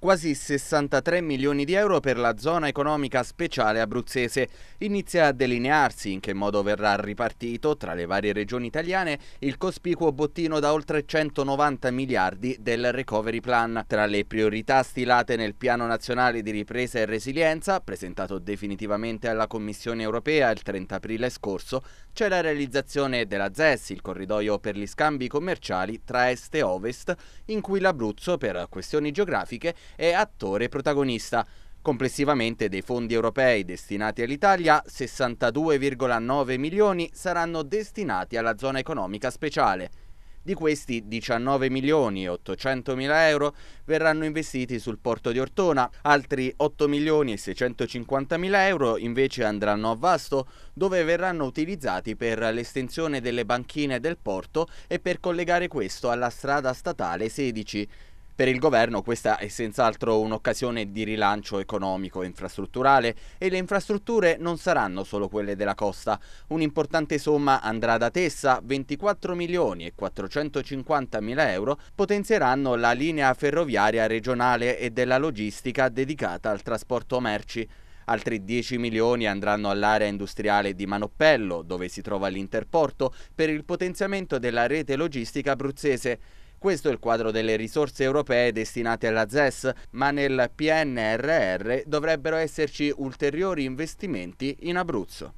quasi 63 milioni di euro per la zona economica speciale abruzzese. Inizia a delinearsi in che modo verrà ripartito tra le varie regioni italiane il cospicuo bottino da oltre 190 miliardi del Recovery Plan. Tra le priorità stilate nel Piano Nazionale di Ripresa e Resilienza, presentato definitivamente alla Commissione Europea il 30 aprile scorso, c'è la realizzazione della ZES, il corridoio per gli scambi commerciali tra est e ovest, in cui l'Abruzzo, per questioni geografiche, è attore protagonista. Complessivamente dei fondi europei destinati all'Italia, 62,9 milioni saranno destinati alla zona economica speciale. Di questi 19 milioni e 800 mila euro verranno investiti sul porto di Ortona, altri 8 milioni e 650 mila euro invece andranno a Vasto, dove verranno utilizzati per l'estensione delle banchine del porto e per collegare questo alla strada statale 16. Per il governo questa è senz'altro un'occasione di rilancio economico e infrastrutturale e le infrastrutture non saranno solo quelle della costa. Un'importante somma andrà da Tessa, 24 milioni e 450 mila euro potenzieranno la linea ferroviaria regionale e della logistica dedicata al trasporto merci. Altri 10 milioni andranno all'area industriale di Manoppello, dove si trova l'interporto, per il potenziamento della rete logistica abruzzese. Questo è il quadro delle risorse europee destinate alla ZES, ma nel PNRR dovrebbero esserci ulteriori investimenti in Abruzzo.